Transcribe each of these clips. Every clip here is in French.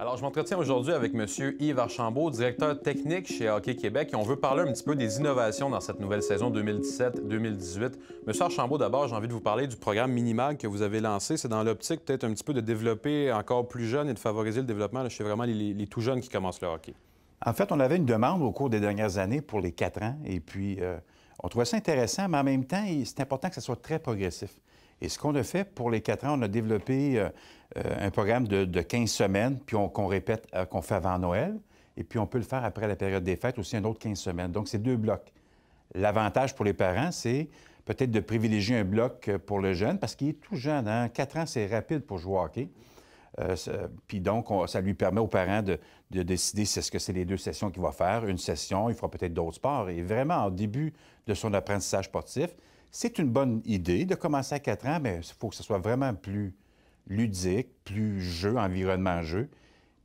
Alors, je m'entretiens aujourd'hui avec M. Yves Archambault, directeur technique chez Hockey Québec, et on veut parler un petit peu des innovations dans cette nouvelle saison 2017-2018. M. Archambault, d'abord, j'ai envie de vous parler du programme minimal que vous avez lancé. C'est dans l'optique peut-être un petit peu de développer encore plus jeune et de favoriser le développement chez vraiment les, tout jeunes qui commencent le hockey. En fait, on avait une demande au cours des dernières années pour les quatre ans, et puis euh, on trouvait ça intéressant, mais en même temps, c'est important que ça soit très progressif. Et ce qu'on a fait pour les quatre ans, on a développé euh, euh, un programme de, 15 semaines, puis on, qu'on répète, euh, qu'on fait avant Noël, et puis on peut le faire après la période des fêtes, aussi un autre 15 semaines. Donc, c'est deux blocs. L'avantage pour les parents, c'est peut-être de privilégier un bloc pour le jeune, parce qu'il est tout jeune. Hein? Quatre ans, c'est rapide pour jouer au hockey. puis donc, ça lui permet aux parents de, décider si ce que c'est les deux sessions qu'il va faire. Une session, il fera peut-être d'autres sports. Et vraiment, au début de son apprentissage sportif, c'est une bonne idée de commencer à 4 ans, mais il faut que ce soit vraiment plus ludique, plus jeu, environnement jeu.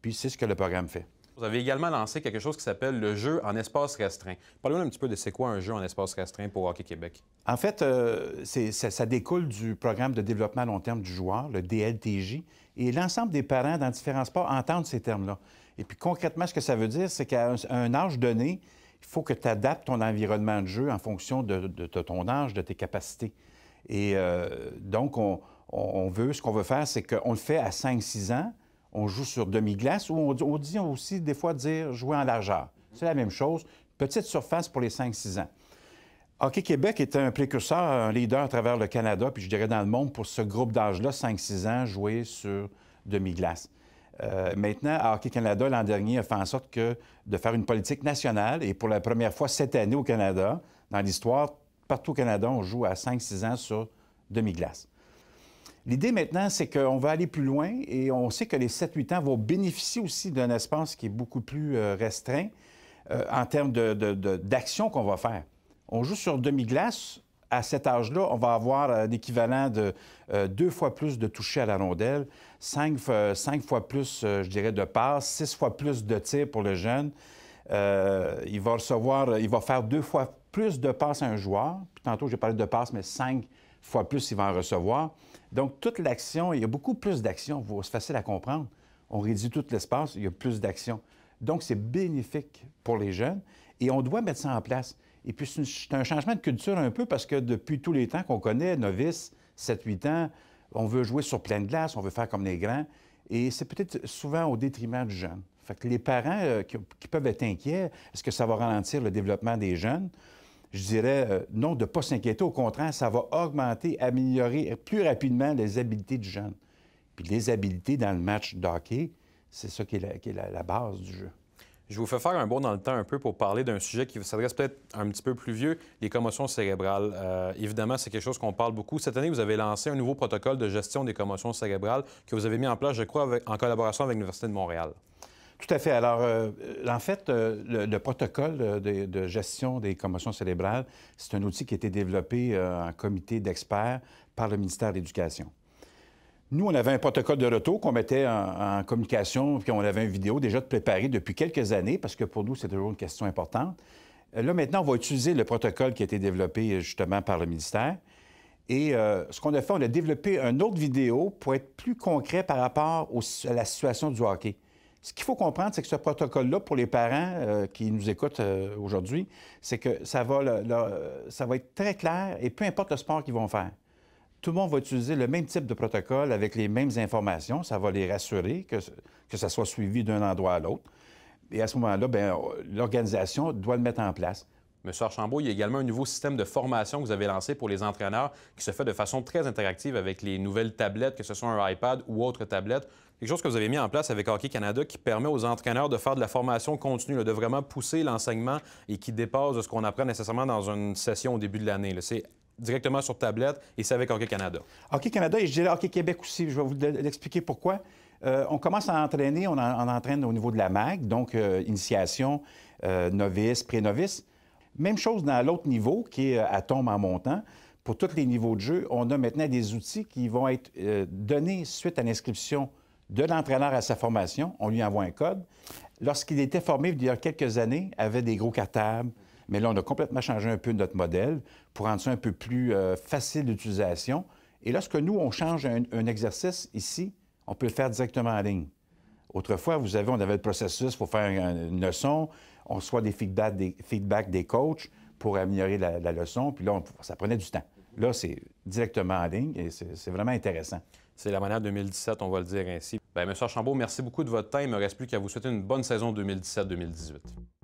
Puis c'est ce que le programme fait. Vous avez également lancé quelque chose qui s'appelle le jeu en espace restreint. Parlez-nous un petit peu de c'est quoi un jeu en espace restreint pour Hockey Québec. En fait, euh, ça, découle du programme de développement à long terme du joueur, le DLTJ, et l'ensemble des parents dans différents sports entendent ces termes-là. Et puis concrètement, ce que ça veut dire, c'est qu'à un âge donné, il faut que tu adaptes ton environnement de jeu en fonction de, ton âge, de tes capacités. Et euh, donc, on, veut, ce qu'on veut faire, c'est qu'on le fait à 5-6 ans, on joue sur demi-glace ou on, dit aussi des fois dire jouer en largeur. C'est la même chose, petite surface pour les 5-6 ans. Hockey Québec est un précurseur, un leader à travers le Canada, puis je dirais dans le monde, pour ce groupe d'âge-là, 5-6 ans, jouer sur demi-glace. Euh, maintenant, maintenant, Hockey Canada, l'an dernier, a fait en sorte que de faire une politique nationale. Et pour la première fois cette année au Canada, dans l'histoire, partout au Canada, on joue à 5-6 ans sur demi-glace. L'idée maintenant, c'est qu'on va aller plus loin et on sait que les 7-8 ans vont bénéficier aussi d'un espace qui est beaucoup plus euh, restreint euh, en termes d'action qu'on va faire. On joue sur demi-glace, à cet âge-là, on va avoir euh, un équivalent de euh, deux fois plus de toucher à la rondelle, cinq, euh, fois plus, je dirais, de passes, six fois plus de tirs pour le jeune. il va recevoir, il va faire deux fois plus de passes à un joueur. Puis tantôt, j'ai parlé de passes, mais cinq fois plus, il va en recevoir. Donc, toute l'action, il y a beaucoup plus d'action. C'est facile à comprendre. On réduit tout l'espace, il y a plus d'action. Donc, c'est bénéfique pour les jeunes et on doit mettre ça en place. Et puis, c'est un changement de culture un peu parce que depuis tous les temps qu'on connaît, novice, 7-8 ans, on veut jouer sur pleine glace, on veut faire comme les grands. Et c'est peut-être souvent au détriment du jeune. Fait que les parents euh, qui, peuvent être inquiets, est-ce que ça va ralentir le développement des jeunes? Je dirais euh, non, de ne pas s'inquiéter. Au contraire, ça va augmenter, améliorer plus rapidement les habiletés du jeune. Puis les habiletés dans le match d'hockey, c'est ça qui est, la base du jeu. Je vous fais faire un bond dans le temps un peu pour parler d'un sujet qui s'adresse peut-être un petit peu plus vieux, les commotions cérébrales. Euh, évidemment, c'est quelque chose qu'on parle beaucoup. Cette année, vous avez lancé un nouveau protocole de gestion des commotions cérébrales que vous avez mis en place, je crois, en collaboration avec l'Université de Montréal. Tout à fait. Alors, euh, en fait, euh, le, protocole de, de, gestion des commotions cérébrales, c'est un outil qui a été développé en comité d'experts par le ministère de l'Éducation. Nous, on avait un protocole de retour qu'on mettait en, communication, puis on avait une vidéo déjà de préparée depuis quelques années, parce que pour nous, c'est toujours une question importante. Euh, là, maintenant, on va utiliser le protocole qui a été développé euh, justement par le ministère. Et euh, ce qu'on a fait, on a développé une autre vidéo pour être plus concret par rapport à la situation du hockey. Ce qu'il faut comprendre, c'est que ce protocole-là, pour les parents qui nous écoutent aujourd'hui, c'est que ça va, ça va être très clair et peu importe le sport qu'ils vont faire tout le monde va utiliser le même type de protocole avec les mêmes informations. Ça va les rassurer que, que ça soit suivi d'un endroit à l'autre. Et à ce moment-là, ben, l'organisation doit le mettre en place. Monsieur Archambault, il y a également un nouveau système de formation que vous avez lancé pour les entraîneurs qui se fait de façon très interactive avec les nouvelles tablettes, que ce soit un iPad ou autre tablette. Quelque chose que vous avez mis en place avec Hockey Canada qui permet aux entraîneurs de faire de la formation continue, de vraiment pousser l'enseignement et qui dépasse ce qu'on apprend nécessairement dans une session au début de l'année. C'est directement sur tablette et c'est avec Hockey Canada. Hockey Canada et je Hockey Québec aussi. Je vais vous l'expliquer pourquoi. Euh, on commence à entraîner, on, entraîne au niveau de la MAG, donc euh, initiation, euh, novice, pré-novice. Même chose dans l'autre niveau qui est à tombe en montant. Pour tous les niveaux de jeu, on a maintenant des outils qui vont être donnés suite à l'inscription de l'entraîneur à sa formation. On lui envoie un code. Lorsqu'il était formé il y a quelques années, avait des gros cartables, mais là, on a complètement changé un peu notre modèle pour rendre ça un peu plus euh, facile d'utilisation. Et lorsque nous, on change un, exercice ici, on peut le faire directement en ligne. Autrefois, vous avez, on avait le processus, pour faire une leçon, on reçoit des feedbacks des, coachs pour améliorer la, leçon, puis là, ça prenait du temps. Là, c'est directement en ligne et c'est vraiment intéressant. C'est la manière 2017, on va le dire ainsi. Bien, Monsieur Archambault, merci beaucoup de votre temps. Il ne me reste plus qu'à vous souhaiter une bonne saison 2017-2018.